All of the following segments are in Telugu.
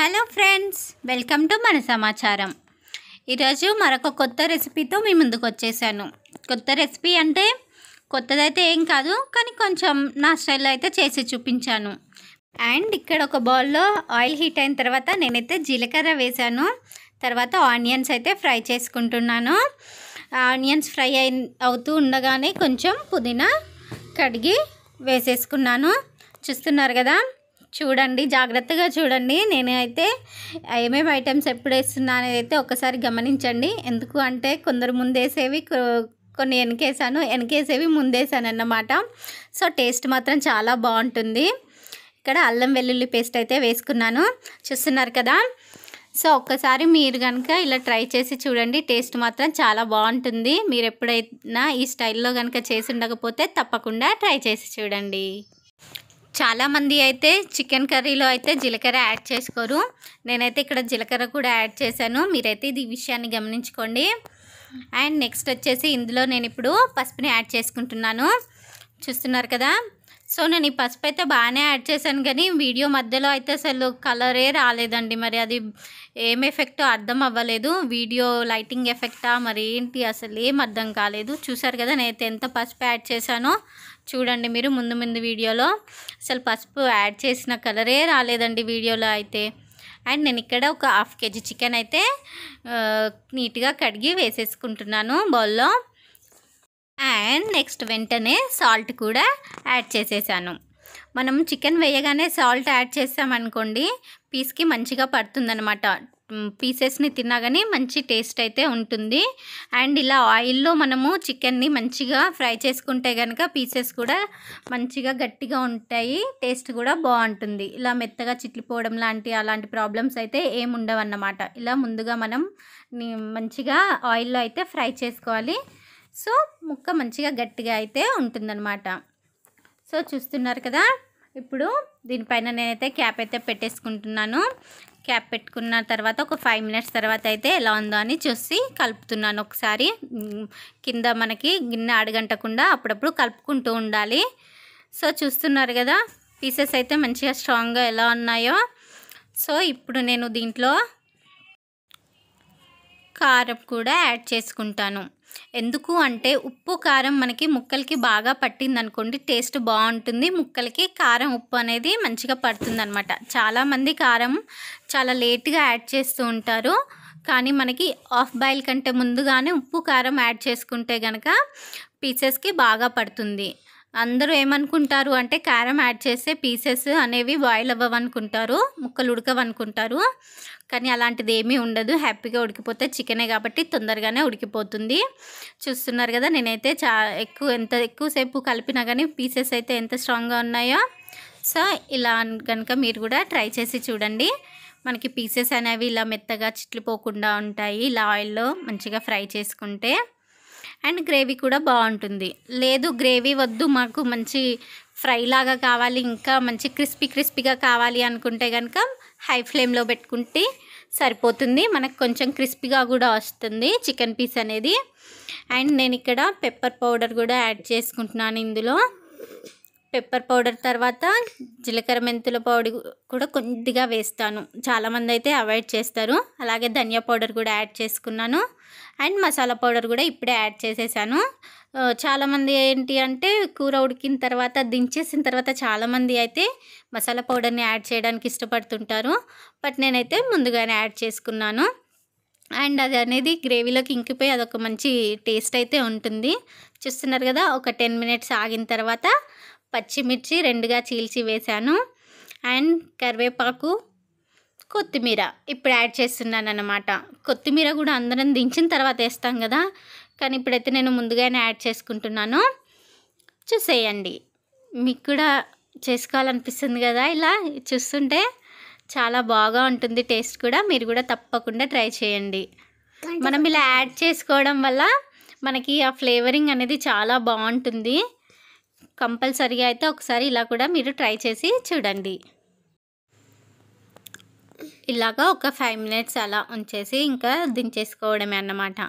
హలో ఫ్రెండ్స్ వెల్కమ్ టు మన సమాచారం ఈరోజు మరొక కొత్త రెసిపీతో మీ ముందుకు వచ్చేసాను కొత్త రెసిపీ అంటే కొత్తదైతే ఏం కాదు కానీ కొంచెం నా స్టైల్లో అయితే చేసి చూపించాను అండ్ ఇక్కడ ఒక బౌల్లో ఆయిల్ హీట్ అయిన తర్వాత నేనైతే జీలకర్ర వేశాను తర్వాత ఆనియన్స్ అయితే ఫ్రై చేసుకుంటున్నాను ఆనియన్స్ ఫ్రై అయి అవుతూ ఉండగానే కొంచెం పుదీనా కడిగి వేసేసుకున్నాను చూస్తున్నారు కదా చూడండి జాగ్రత్తగా చూడండి నేనైతే ఏమేమి ఐటమ్స్ ఎప్పుడు వేస్తున్నా అనేది అయితే ఒకసారి గమనించండి ఎందుకు అంటే కొందరు ముందేసేవి కొన్ని వెనకేసాను వెనకేసేవి ముందేసాను అన్నమాట సో టేస్ట్ మాత్రం చాలా బాగుంటుంది ఇక్కడ అల్లం వెల్లుల్లి పేస్ట్ అయితే వేసుకున్నాను చూస్తున్నారు కదా సో ఒక్కసారి మీరు కనుక ఇలా ట్రై చేసి చూడండి టేస్ట్ మాత్రం చాలా బాగుంటుంది మీరు ఎప్పుడైనా ఈ స్టైల్లో కనుక చేసి ఉండకపోతే తప్పకుండా ట్రై చేసి చూడండి చాలామంది అయితే చికెన్ కర్రీలో అయితే జీలకర్ర యాడ్ చేసుకోరు నేనైతే ఇక్కడ జీలకర్ర కూడా యాడ్ చేశాను మీరైతే ఇది విషయాన్ని గమనించుకోండి అండ్ నెక్స్ట్ వచ్చేసి ఇందులో నేను ఇప్పుడు పసుపుని యాడ్ చేసుకుంటున్నాను చూస్తున్నారు కదా సో నేను ఈ పసుపు అయితే బాగానే యాడ్ చేశాను కానీ వీడియో మధ్యలో అయితే అసలు కలరే రాలేదండి మరి అది ఏం ఎఫెక్ట్ అర్థం అవ్వలేదు వీడియో లైటింగ్ ఎఫెక్టా మరి ఏంటి అసలు ఏం అర్థం కాలేదు చూసారు కదా నేనైతే ఎంత పసుపు యాడ్ చేశానో చూడండి మీరు ముందు ముందు వీడియోలో అసలు పసుపు యాడ్ చేసిన కలరే రాలేదండి వీడియోలో అయితే అండ్ నేను ఇక్కడ ఒక హాఫ్ కేజీ చికెన్ అయితే నీట్గా కడిగి వేసేసుకుంటున్నాను బౌల్లో అండ్ నెక్స్ట్ వెంటనే సాల్ట్ కూడా యాడ్ చేసేసాను మనం చికెన్ వేయగానే సాల్ట్ యాడ్ చేసామనుకోండి పీస్కి మంచిగా పడుతుందనమాట పీసెస్ని తిన్నా కానీ మంచి టేస్ట్ అయితే ఉంటుంది అండ్ ఇలా ఆయిల్లో మనము చికెన్ని మంచిగా ఫ్రై చేసుకుంటే కనుక పీసెస్ కూడా మంచిగా గట్టిగా ఉంటాయి టేస్ట్ కూడా బాగుంటుంది ఇలా మెత్తగా చిట్లిపోవడం లాంటి అలాంటి ప్రాబ్లమ్స్ అయితే ఏముండవన్నమాట అన్నమాట ఇలా ముందుగా మనం మంచిగా ఆయిల్లో అయితే ఫ్రై చేసుకోవాలి సో ముక్క మంచిగా గట్టిగా అయితే ఉంటుందన్నమాట సో చూస్తున్నారు కదా ఇప్పుడు దీనిపైన నేనైతే క్యాప్ అయితే పెట్టేసుకుంటున్నాను క్యాప్ పెట్టుకున్న తర్వాత ఒక ఫైవ్ మినిట్స్ తర్వాత అయితే ఎలా ఉందో అని చూసి కలుపుతున్నాను ఒకసారి కింద మనకి గిన్నె అడగంటకుండా అప్పుడప్పుడు కలుపుకుంటూ ఉండాలి సో చూస్తున్నారు కదా పీసెస్ అయితే మంచిగా స్ట్రాంగ్గా ఎలా ఉన్నాయో సో ఇప్పుడు నేను దీంట్లో కారం కూడా యాడ్ చేసుకుంటాను ఎందుకు అంటే ఉప్పు కారం మనకి ముక్కలకి బాగా పట్టింది అనుకోండి టేస్ట్ బాగుంటుంది ముక్కలకి కారం ఉప్పు అనేది మంచిగా పడుతుంది అనమాట చాలామంది కారం చాలా లేట్గా యాడ్ చేస్తూ ఉంటారు కానీ మనకి ఆఫ్ బాయిల్ కంటే ముందుగానే ఉప్పు కారం యాడ్ చేసుకుంటే కనుక పీసెస్కి బాగా పడుతుంది అందరూ ఏమనుకుంటారు అంటే క్యారం యాడ్ చేస్తే పీసెస్ అనేవి బాయిల్ అవ్వవనుకుంటారు ముక్కలు ఉడకవనుకుంటారు కానీ అలాంటిది ఏమీ ఉండదు హ్యాపీగా ఉడికిపోతే చికెనే కాబట్టి తొందరగానే ఉడికిపోతుంది చూస్తున్నారు కదా నేనైతే చా ఎక్కువ ఎంత ఎక్కువసేపు కలిపినా కానీ పీసెస్ అయితే ఎంత స్ట్రాంగ్గా ఉన్నాయో సో ఇలా కనుక మీరు కూడా ట్రై చేసి చూడండి మనకి పీసెస్ అనేవి ఇలా మెత్తగా చిట్లిపోకుండా ఉంటాయి ఇలా ఆయిల్లో మంచిగా ఫ్రై చేసుకుంటే అండ్ గ్రేవీ కూడా బాగుంటుంది లేదు గ్రేవీ వద్దు మాకు మంచి ఫ్రై లాగా కావాలి ఇంకా మంచి క్రిస్పీ క్రిస్పీగా కావాలి అనుకుంటే కనుక హై ఫ్లేమ్లో పెట్టుకుంటే సరిపోతుంది మనకు కొంచెం క్రిస్పీగా కూడా వస్తుంది చికెన్ పీస్ అనేది అండ్ నేను ఇక్కడ పెప్పర్ పౌడర్ కూడా యాడ్ చేసుకుంటున్నాను ఇందులో పెప్పర్ పౌడర్ తర్వాత జీలకర్ర మెంతుల పౌడర్ కూడా కొద్దిగా వేస్తాను చాలామంది అయితే అవాయిడ్ చేస్తారు అలాగే ధనియా పౌడర్ కూడా యాడ్ చేసుకున్నాను అండ్ మసాలా పౌడర్ కూడా ఇప్పుడే యాడ్ చేసేసాను చాలామంది ఏంటి అంటే కూర ఉడికిన తర్వాత దించేసిన తర్వాత చాలామంది అయితే మసాలా పౌడర్ని యాడ్ చేయడానికి ఇష్టపడుతుంటారు బట్ నేనైతే ముందుగానే యాడ్ చేసుకున్నాను అండ్ అది అనేది గ్రేవీలోకి ఇంకిపోయి అదొక మంచి టేస్ట్ అయితే ఉంటుంది చూస్తున్నారు కదా ఒక టెన్ మినిట్స్ ఆగిన తర్వాత పచ్చిమిర్చి రెండుగా చీల్చి వేశాను అండ్ కరివేపాకు కొత్తిమీర ఇప్పుడు యాడ్ చేస్తున్నాను అనమాట కొత్తిమీర కూడా అందరం దించిన తర్వాత వేస్తాం కదా కానీ ఇప్పుడైతే నేను ముందుగానే యాడ్ చేసుకుంటున్నాను చూసేయండి మీకు కూడా చేసుకోవాలనిపిస్తుంది కదా ఇలా చూస్తుంటే చాలా బాగా ఉంటుంది టేస్ట్ కూడా మీరు కూడా తప్పకుండా ట్రై చేయండి మనం ఇలా యాడ్ చేసుకోవడం వల్ల మనకి ఆ ఫ్లేవరింగ్ అనేది చాలా బాగుంటుంది కంపల్సరీగా అయితే ఒకసారి ఇలా కూడా మీరు ట్రై చేసి చూడండి ఇలాగా ఒక ఫైవ్ మినిట్స్ అలా ఉంచేసి ఇంకా దించేసుకోవడమే అన్నమాట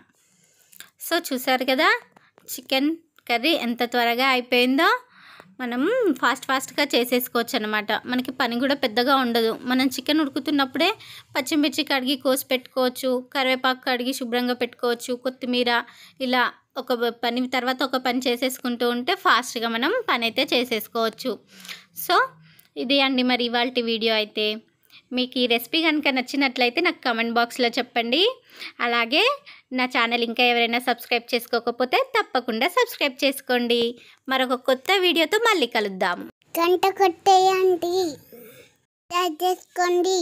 సో చూసారు కదా చికెన్ కర్రీ ఎంత త్వరగా అయిపోయిందో మనం ఫాస్ట్ ఫాస్ట్గా చేసేసుకోవచ్చు అనమాట మనకి పని కూడా పెద్దగా ఉండదు మనం చికెన్ ఉడుకుతున్నప్పుడే పచ్చిమిర్చి కడిగి కోసి పెట్టుకోవచ్చు కరివేపాకు కడిగి శుభ్రంగా పెట్టుకోవచ్చు కొత్తిమీర ఇలా ఒక పని తర్వాత ఒక పని చేసేసుకుంటూ ఉంటే ఫాస్ట్గా మనం పని అయితే చేసేసుకోవచ్చు సో ఇది అండి మరి ఇవాళ వీడియో అయితే మీకు ఈ రెసిపీ కనుక నచ్చినట్లయితే నాకు కమెంట్ బాక్స్లో చెప్పండి అలాగే నా ఛానల్ ఇంకా ఎవరైనా సబ్స్క్రైబ్ చేసుకోకపోతే తప్పకుండా సబ్స్క్రైబ్ చేసుకోండి మరొక కొత్త వీడియోతో మళ్ళీ కలుద్దాం గంట కొట్టేయండి చేసుకోండి